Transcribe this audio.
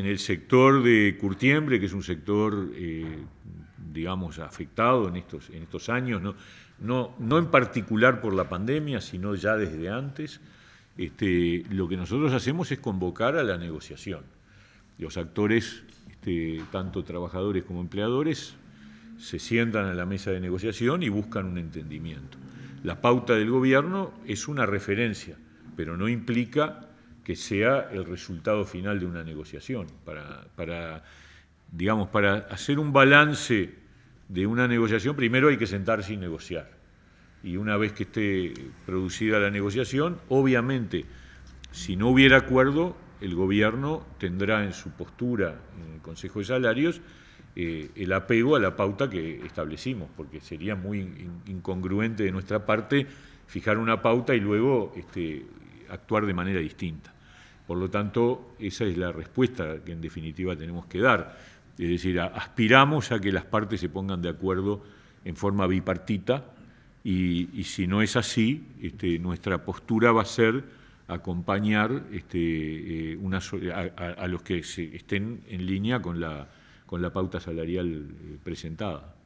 En el sector de Curtiembre, que es un sector, eh, digamos, afectado en estos, en estos años, ¿no? No, no en particular por la pandemia, sino ya desde antes, este, lo que nosotros hacemos es convocar a la negociación. Los actores, este, tanto trabajadores como empleadores, se sientan a la mesa de negociación y buscan un entendimiento. La pauta del gobierno es una referencia, pero no implica sea el resultado final de una negociación, para, digamos, para hacer un balance de una negociación, primero hay que sentarse y negociar. Y una vez que esté producida la negociación, obviamente, si no hubiera acuerdo, el gobierno tendrá en su postura en el Consejo de Salarios eh, el apego a la pauta que establecimos, porque sería muy incongruente de nuestra parte fijar una pauta y luego este, actuar de manera distinta. Por lo tanto, esa es la respuesta que en definitiva tenemos que dar. Es decir, aspiramos a que las partes se pongan de acuerdo en forma bipartita y, si no es así, este, nuestra postura va a ser acompañar este, eh, a, los que estén en línea con la pauta salarial eh, presentada.